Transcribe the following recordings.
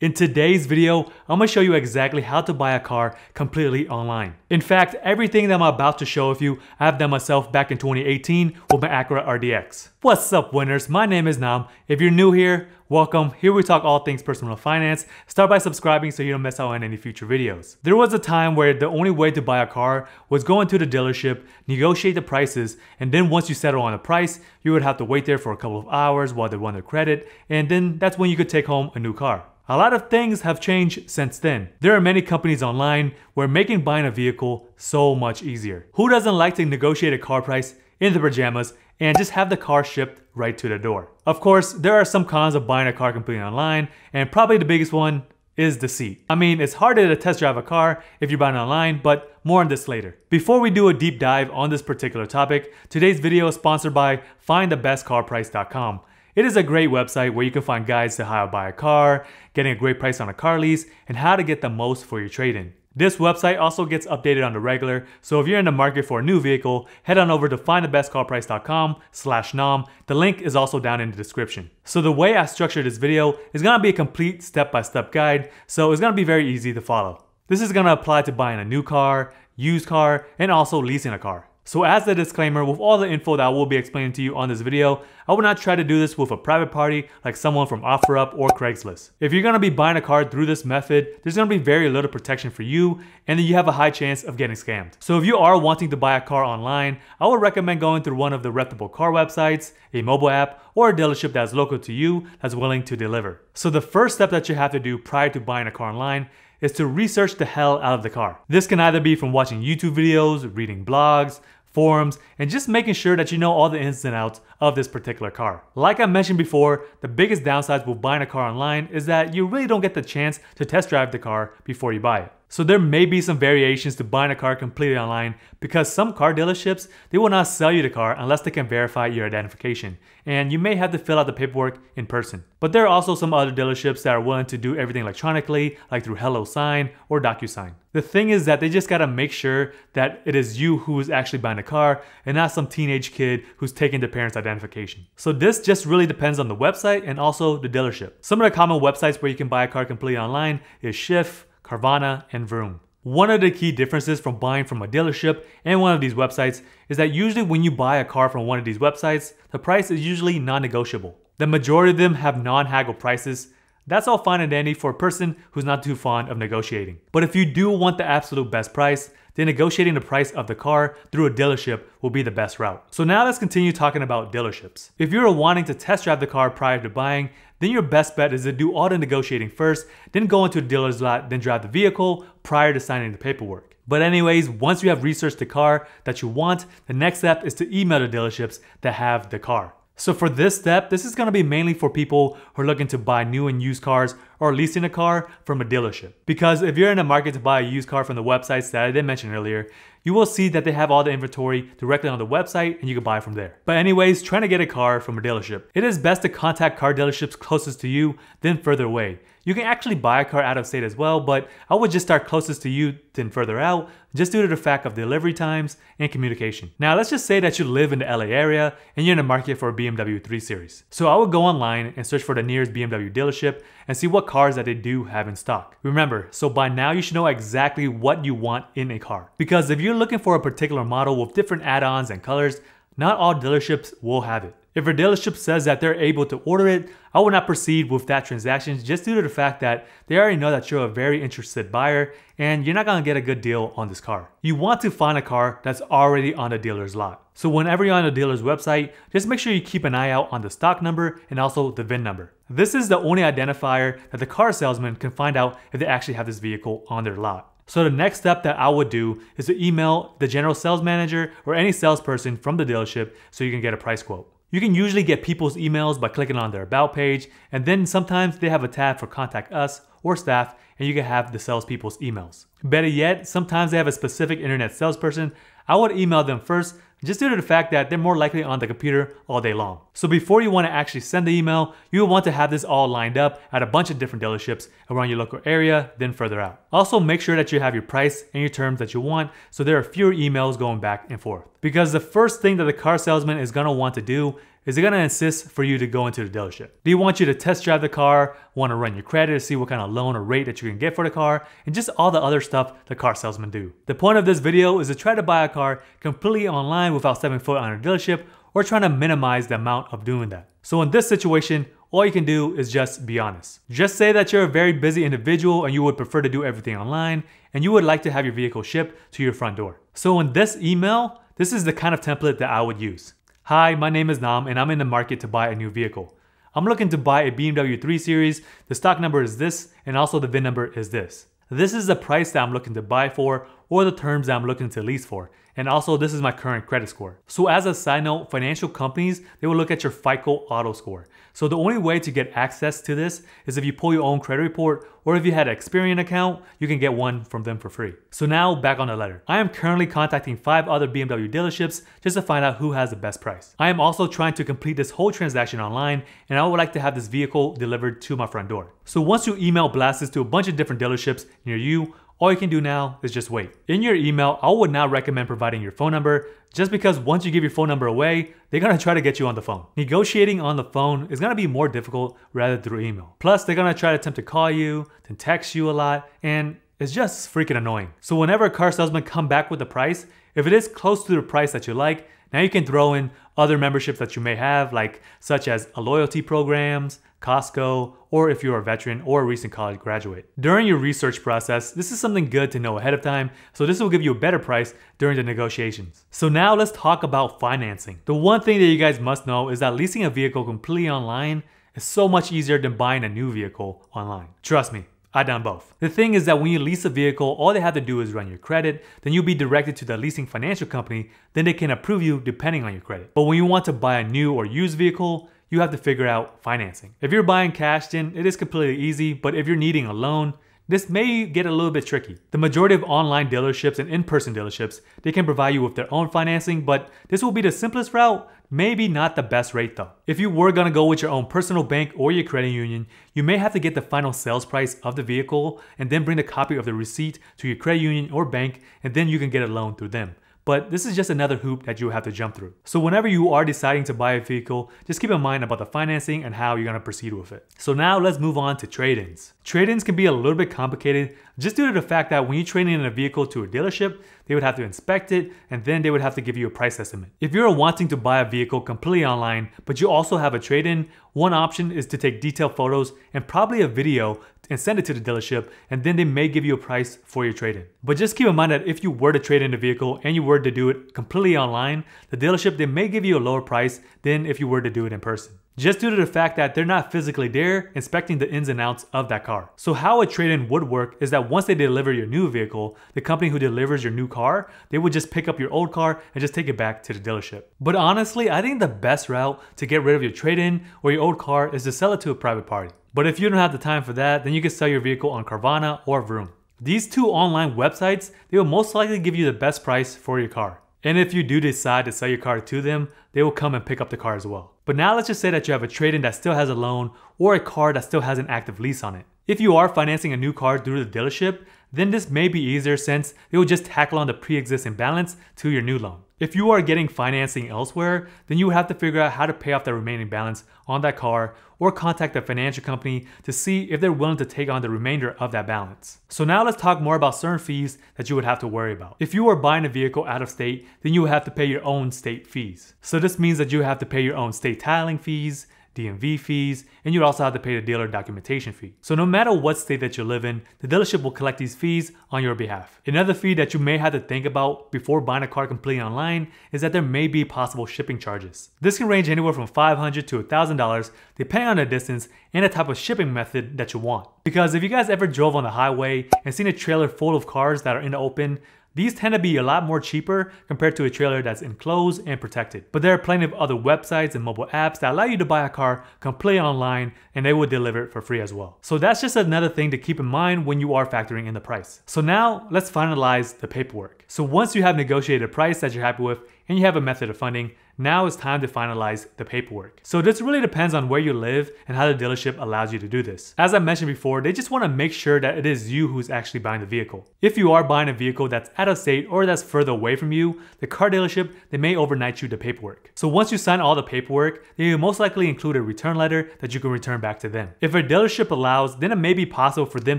In today's video, I'm gonna show you exactly how to buy a car completely online. In fact, everything that I'm about to show with you, I have done myself back in 2018 with my Acura RDX. What's up winners, my name is Nam. If you're new here, welcome. Here we talk all things personal finance. Start by subscribing so you don't miss out on any future videos. There was a time where the only way to buy a car was going to the dealership, negotiate the prices, and then once you settle on a price, you would have to wait there for a couple of hours while they run their credit, and then that's when you could take home a new car. A lot of things have changed since then. There are many companies online where making buying a vehicle so much easier. Who doesn't like to negotiate a car price in the pajamas and just have the car shipped right to the door? Of course, there are some cons of buying a car completely online, and probably the biggest one is the seat. I mean, it's harder to test drive a car if you're buying online, but more on this later. Before we do a deep dive on this particular topic, today's video is sponsored by findthebestcarprice.com it is a great website where you can find guides to how to buy a car, getting a great price on a car lease, and how to get the most for your trade-in. This website also gets updated on the regular, so if you're in the market for a new vehicle, head on over to findthebestcarprice.com slash nom. The link is also down in the description. So the way I structured this video is gonna be a complete step-by-step -step guide, so it's gonna be very easy to follow. This is gonna apply to buying a new car, used car, and also leasing a car. So as a disclaimer, with all the info that I will be explaining to you on this video, I would not try to do this with a private party like someone from OfferUp or Craigslist. If you're gonna be buying a car through this method, there's gonna be very little protection for you, and then you have a high chance of getting scammed. So if you are wanting to buy a car online, I would recommend going through one of the reputable car websites, a mobile app, or a dealership that's local to you that's willing to deliver. So the first step that you have to do prior to buying a car online is to research the hell out of the car. This can either be from watching YouTube videos, reading blogs, forums, and just making sure that you know all the ins and outs of this particular car. Like I mentioned before, the biggest downsides with buying a car online is that you really don't get the chance to test drive the car before you buy it. So there may be some variations to buying a car completely online because some car dealerships, they will not sell you the car unless they can verify your identification. And you may have to fill out the paperwork in person. But there are also some other dealerships that are willing to do everything electronically, like through Hello Sign or DocuSign. The thing is that they just gotta make sure that it is you who is actually buying the car and not some teenage kid who's taking their parents' identity identification. So this just really depends on the website and also the dealership. Some of the common websites where you can buy a car completely online is Shift, Carvana, and Vroom. One of the key differences from buying from a dealership and one of these websites is that usually when you buy a car from one of these websites, the price is usually non-negotiable. The majority of them have non-haggle prices. That's all fine and dandy for a person who's not too fond of negotiating. But if you do want the absolute best price, then negotiating the price of the car through a dealership will be the best route. So now let's continue talking about dealerships. If you're wanting to test drive the car prior to buying, then your best bet is to do all the negotiating first, then go into a dealer's lot, then drive the vehicle prior to signing the paperwork. But anyways, once you have researched the car that you want, the next step is to email the dealerships that have the car. So for this step, this is gonna be mainly for people who are looking to buy new and used cars or leasing a car from a dealership. Because if you're in a market to buy a used car from the websites that I did mention earlier, you will see that they have all the inventory directly on the website and you can buy from there. But anyways, trying to get a car from a dealership. It is best to contact car dealerships closest to you, then further away. You can actually buy a car out of state as well, but I would just start closest to you than further out, just due to the fact of delivery times and communication. Now let's just say that you live in the LA area and you're in the market for a BMW 3 Series. So I would go online and search for the nearest BMW dealership and see what cars that they do have in stock. Remember, so by now you should know exactly what you want in a car. Because if you're looking for a particular model with different add-ons and colors, not all dealerships will have it. If a dealership says that they're able to order it, I will not proceed with that transaction just due to the fact that they already know that you're a very interested buyer and you're not gonna get a good deal on this car. You want to find a car that's already on the dealer's lot. So whenever you're on the dealer's website, just make sure you keep an eye out on the stock number and also the VIN number. This is the only identifier that the car salesman can find out if they actually have this vehicle on their lot. So the next step that I would do is to email the general sales manager or any salesperson from the dealership so you can get a price quote. You can usually get people's emails by clicking on their about page, and then sometimes they have a tab for contact us or staff, and you can have the salespeople's emails. Better yet, sometimes they have a specific internet salesperson. I would email them first just due to the fact that they're more likely on the computer all day long. So before you want to actually send the email, you'll want to have this all lined up at a bunch of different dealerships around your local area, then further out. Also make sure that you have your price and your terms that you want so there are fewer emails going back and forth. Because the first thing that the car salesman is gonna want to do is it gonna insist for you to go into the dealership? Do you want you to test drive the car, wanna run your credit to see what kind of loan or rate that you can get for the car, and just all the other stuff the car salesmen do. The point of this video is to try to buy a car completely online without stepping foot on a dealership or trying to minimize the amount of doing that. So in this situation, all you can do is just be honest. Just say that you're a very busy individual and you would prefer to do everything online and you would like to have your vehicle shipped to your front door. So in this email, this is the kind of template that I would use. Hi, my name is Nam and I'm in the market to buy a new vehicle. I'm looking to buy a BMW 3 Series, the stock number is this, and also the VIN number is this. This is the price that I'm looking to buy for or the terms that I'm looking to lease for, and also, this is my current credit score. So as a side note, financial companies, they will look at your FICO auto score. So the only way to get access to this is if you pull your own credit report or if you had an Experian account, you can get one from them for free. So now back on the letter. I am currently contacting five other BMW dealerships just to find out who has the best price. I am also trying to complete this whole transaction online and I would like to have this vehicle delivered to my front door. So once you email blasts to a bunch of different dealerships near you, all you can do now is just wait. In your email, I would not recommend providing your phone number just because once you give your phone number away, they're gonna try to get you on the phone. Negotiating on the phone is gonna be more difficult rather through email. Plus, they're gonna try to attempt to call you, then text you a lot, and it's just freaking annoying. So whenever a car salesman come back with a price, if it is close to the price that you like, now you can throw in other memberships that you may have, like such as a loyalty programs, Costco, or if you're a veteran or a recent college graduate. During your research process, this is something good to know ahead of time, so this will give you a better price during the negotiations. So now let's talk about financing. The one thing that you guys must know is that leasing a vehicle completely online is so much easier than buying a new vehicle online. Trust me, I've done both. The thing is that when you lease a vehicle, all they have to do is run your credit, then you'll be directed to the leasing financial company, then they can approve you depending on your credit. But when you want to buy a new or used vehicle, you have to figure out financing. If you're buying cash, then it is completely easy, but if you're needing a loan, this may get a little bit tricky. The majority of online dealerships and in-person dealerships, they can provide you with their own financing, but this will be the simplest route, maybe not the best rate though. If you were gonna go with your own personal bank or your credit union, you may have to get the final sales price of the vehicle and then bring the copy of the receipt to your credit union or bank, and then you can get a loan through them but this is just another hoop that you have to jump through. So whenever you are deciding to buy a vehicle, just keep in mind about the financing and how you're gonna proceed with it. So now let's move on to trade-ins. Trade-ins can be a little bit complicated just due to the fact that when you trade in a vehicle to a dealership, they would have to inspect it and then they would have to give you a price estimate. If you're wanting to buy a vehicle completely online, but you also have a trade-in, one option is to take detailed photos and probably a video and send it to the dealership, and then they may give you a price for your trade in. But just keep in mind that if you were to trade in the vehicle and you were to do it completely online, the dealership they may give you a lower price than if you were to do it in person just due to the fact that they're not physically there inspecting the ins and outs of that car. So how a trade-in would work is that once they deliver your new vehicle, the company who delivers your new car, they would just pick up your old car and just take it back to the dealership. But honestly, I think the best route to get rid of your trade-in or your old car is to sell it to a private party. But if you don't have the time for that, then you can sell your vehicle on Carvana or Vroom. These two online websites, they will most likely give you the best price for your car. And if you do decide to sell your car to them, they will come and pick up the car as well. But now let's just say that you have a trade-in that still has a loan or a car that still has an active lease on it. If you are financing a new car through the dealership, then this may be easier since they will just tackle on the pre-existing balance to your new loan. If you are getting financing elsewhere, then you have to figure out how to pay off the remaining balance on that car or contact the financial company to see if they're willing to take on the remainder of that balance. So now let's talk more about certain fees that you would have to worry about. If you are buying a vehicle out of state, then you would have to pay your own state fees. So this means that you have to pay your own state tiling fees, DMV fees, and you'd also have to pay the dealer documentation fee. So no matter what state that you live in, the dealership will collect these fees on your behalf. Another fee that you may have to think about before buying a car completely online is that there may be possible shipping charges. This can range anywhere from $500 to $1,000 depending on the distance and the type of shipping method that you want. Because if you guys ever drove on the highway and seen a trailer full of cars that are in the open, these tend to be a lot more cheaper compared to a trailer that's enclosed and protected. But there are plenty of other websites and mobile apps that allow you to buy a car completely online and they will deliver it for free as well. So that's just another thing to keep in mind when you are factoring in the price. So now let's finalize the paperwork. So once you have negotiated a price that you're happy with and you have a method of funding, now it's time to finalize the paperwork. So this really depends on where you live and how the dealership allows you to do this. As I mentioned before, they just want to make sure that it is you who's actually buying the vehicle. If you are buying a vehicle that's out of state or that's further away from you, the car dealership, they may overnight you the paperwork. So once you sign all the paperwork, they will most likely include a return letter that you can return back to them. If a dealership allows, then it may be possible for them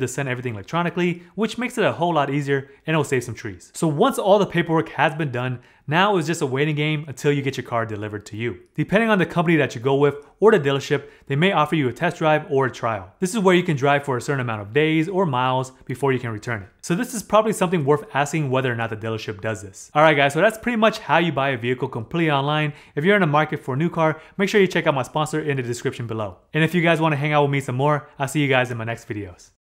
to send everything electronically, which makes it a whole lot easier and it'll save some trees. So once all the paperwork has been done, now it's just a waiting game until you get your car delivered to you. Depending on the company that you go with or the dealership, they may offer you a test drive or a trial. This is where you can drive for a certain amount of days or miles before you can return it. So this is probably something worth asking whether or not the dealership does this. All right guys, so that's pretty much how you buy a vehicle completely online. If you're in the market for a new car, make sure you check out my sponsor in the description below. And if you guys wanna hang out with me some more, I'll see you guys in my next videos.